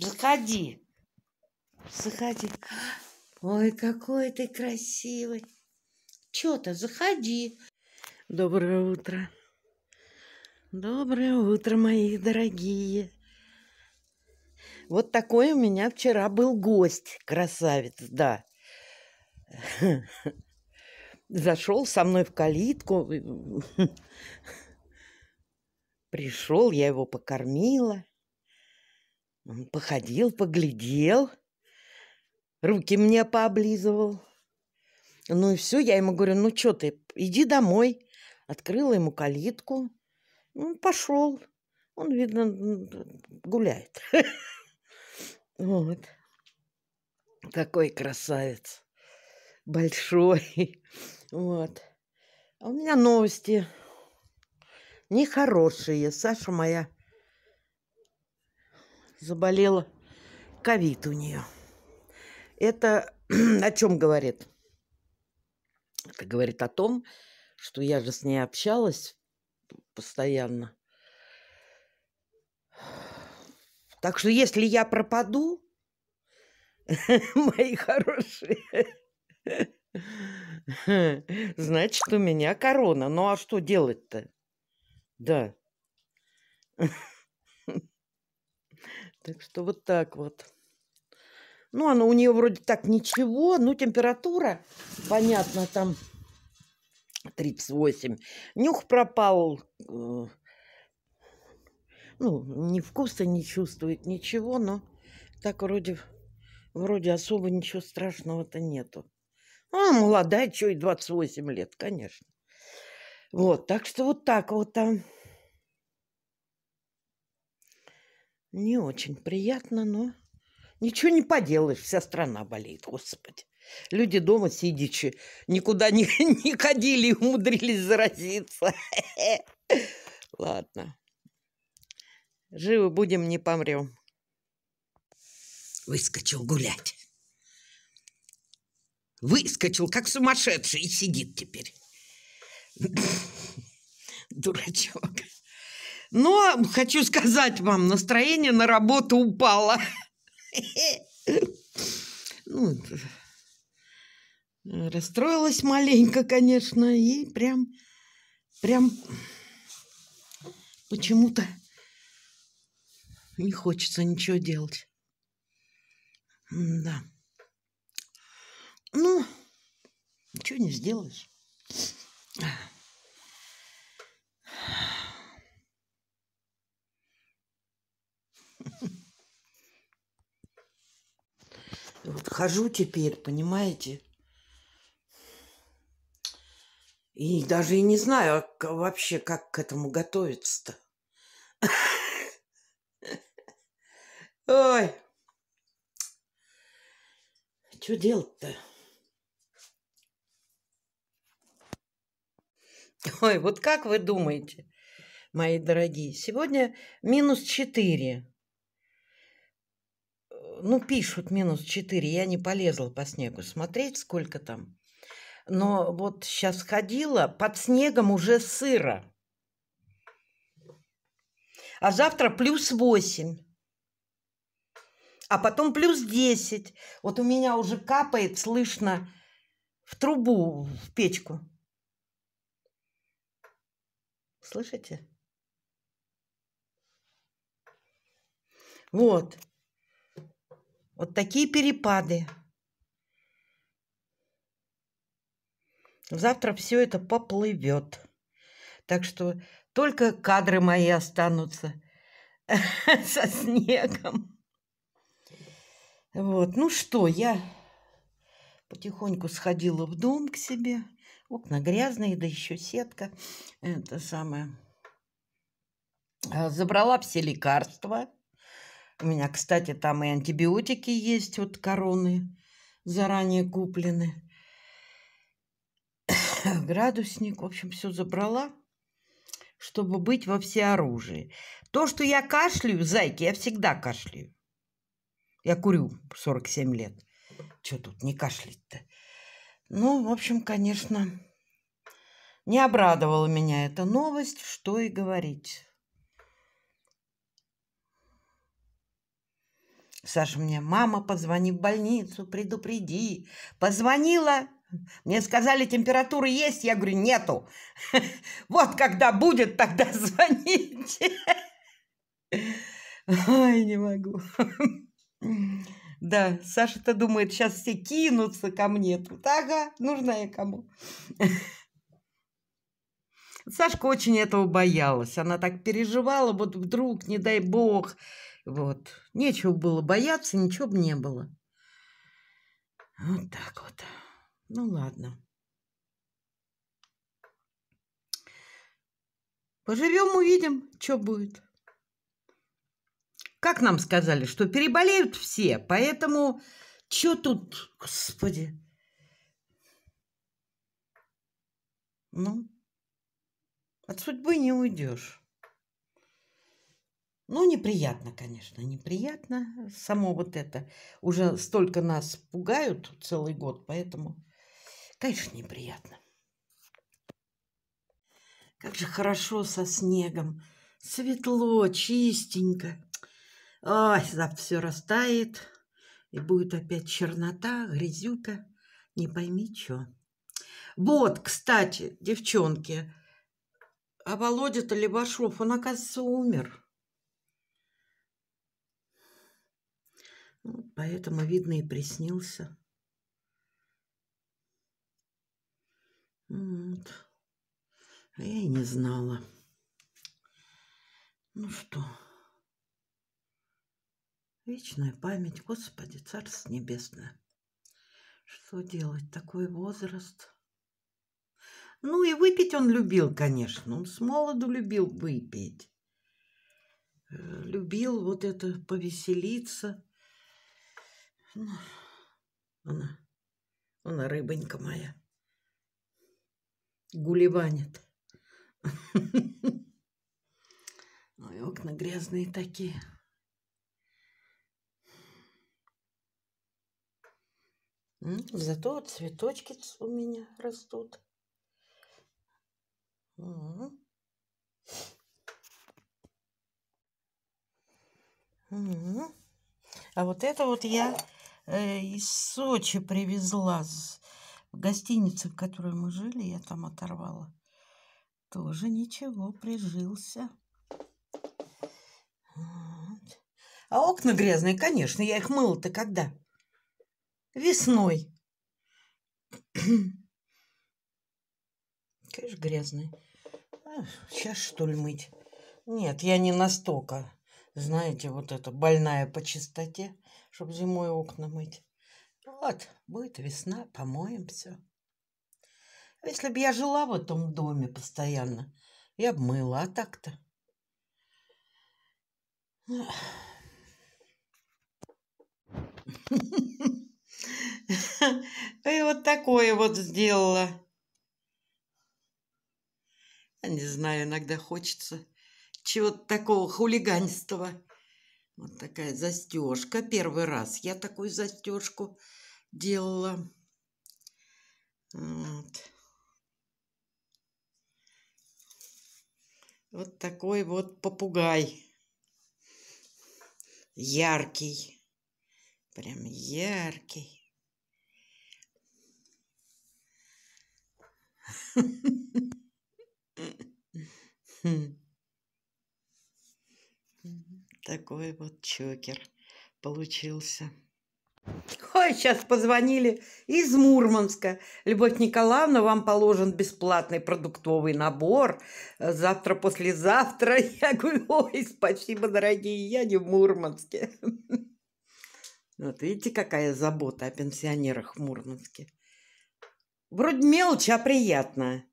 Заходи. Заходи. Ой, какой ты красивый. Чё то заходи. Доброе утро. Доброе утро, мои дорогие. Вот такой у меня вчера был гость, красавец, да. Зашел со мной в калитку. Пришел, я его покормила. Он походил, поглядел, руки мне пооблизывал. Ну и все, я ему говорю, ну что ты, иди домой. Открыла ему калитку. Он ну, пошел. Он, видно, гуляет. Вот. Такой красавец. Большой. Вот. А у меня новости нехорошие. Саша моя заболела. Ковид у нее. Это о чем говорит? Это говорит о том, что я же с ней общалась постоянно. Так что если я пропаду, мои хорошие, значит, у меня корона. Ну а что делать-то? Да. Так что вот так вот. Ну, она у нее вроде так ничего. Ну, температура, понятно, там 38. Нюх пропал. Э, ну, ни вкуса не чувствует, ничего, но так вроде, вроде особо ничего страшного-то нету. А, молодая, что и 28 лет, конечно. Вот, так что вот так вот там. Не очень приятно, но ничего не поделаешь, вся страна болеет, господи. Люди дома сидячи, никуда не, не ходили и умудрились заразиться. Ладно. Живы будем, не помрем. Выскочил гулять. Выскочил, как сумасшедший, и сидит теперь. Дурачок. Но, хочу сказать вам, настроение на работу упало. Ну, расстроилась маленько, конечно, и прям, прям почему-то не хочется ничего делать. Да. Ну, ничего не сделаешь. хожу теперь, понимаете? И даже и не знаю а вообще, как к этому готовиться-то. Ой. Что делать-то? Ой, вот как вы думаете, мои дорогие, сегодня минус четыре ну, пишут минус 4, я не полезла по снегу смотреть, сколько там. Но вот сейчас ходила, под снегом уже сыро. А завтра плюс 8. А потом плюс 10. Вот у меня уже капает, слышно, в трубу, в печку. Слышите? Вот. Вот такие перепады. Завтра все это поплывет. Так что только кадры мои останутся со снегом. Вот, ну что, я потихоньку сходила в дом к себе. Окна грязные, да еще сетка. Э, это самое. А, забрала все лекарства. У меня, кстати, там и антибиотики есть от короны, заранее куплены. Градусник, в общем, все забрала, чтобы быть во всеоружии. То, что я кашляю, зайки, я всегда кашляю. Я курю 47 лет. Что тут не кашлять-то? Ну, в общем, конечно, не обрадовала меня эта новость, что и говорить. Саша мне, мама, позвони в больницу, предупреди. Позвонила, мне сказали, температура есть, я говорю, нету. Вот когда будет, тогда звоните. Ой, не могу. Да, Саша-то думает, сейчас все кинутся ко мне тут. Ага, нужна я кому. Сашка очень этого боялась. Она так переживала, вот вдруг, не дай бог, вот. Нечего было бояться, ничего бы не было. Вот так вот. Ну ладно. Поживем, увидим, что будет. Как нам сказали, что переболеют все, поэтому что тут, господи. Ну, от судьбы не уйдешь. Ну, неприятно, конечно, неприятно. Само вот это. Уже столько нас пугают целый год, поэтому, конечно, неприятно. Как же хорошо со снегом. Светло, чистенько. Ой, завтра все растает. И будет опять чернота, грязюка. Не пойми, что. Вот, кстати, девчонки, а Володя-то Лебашов, он, оказывается, умер. поэтому, видно, и приснился. Вот. А я и не знала. Ну что? Вечная память, Господи, Царство Небесное. Что делать? Такой возраст. Ну и выпить он любил, конечно. Он с молоду любил выпить. Э, любил вот это повеселиться. Ну, она, она рыбонька моя. Гулеванит. Ну и окна грязные такие. Ну, зато цветочки у меня растут. А вот это вот я Э, из Сочи привезла. В гостиницу, в которой мы жили, я там оторвала. Тоже ничего, прижился. А окна грязные, конечно, я их мыла-то когда? Весной. Конечно, грязные. сейчас, а, что ли, мыть? Нет, я не настолько, знаете, вот эта больная по чистоте чтобы зимой окна мыть. Ну вот, будет весна, помоем все. А если бы я жила в этом доме постоянно, я бы мыла, а так-то... И вот такое вот сделала. Я а не знаю, иногда хочется чего-то такого хулиганистого. Вот такая застежка. Первый раз я такую застежку делала. Вот. Вот такой вот попугай. Яркий. Прям яркий. Hmm. такой вот чокер получился. Ой, сейчас позвонили из Мурманска. Любовь Николаевна, вам положен бесплатный продуктовый набор. Завтра, послезавтра. Я говорю, ой, спасибо, дорогие, я не в Мурманске. Вот видите, какая забота о пенсионерах в Мурманске. Вроде мелочь, а приятная.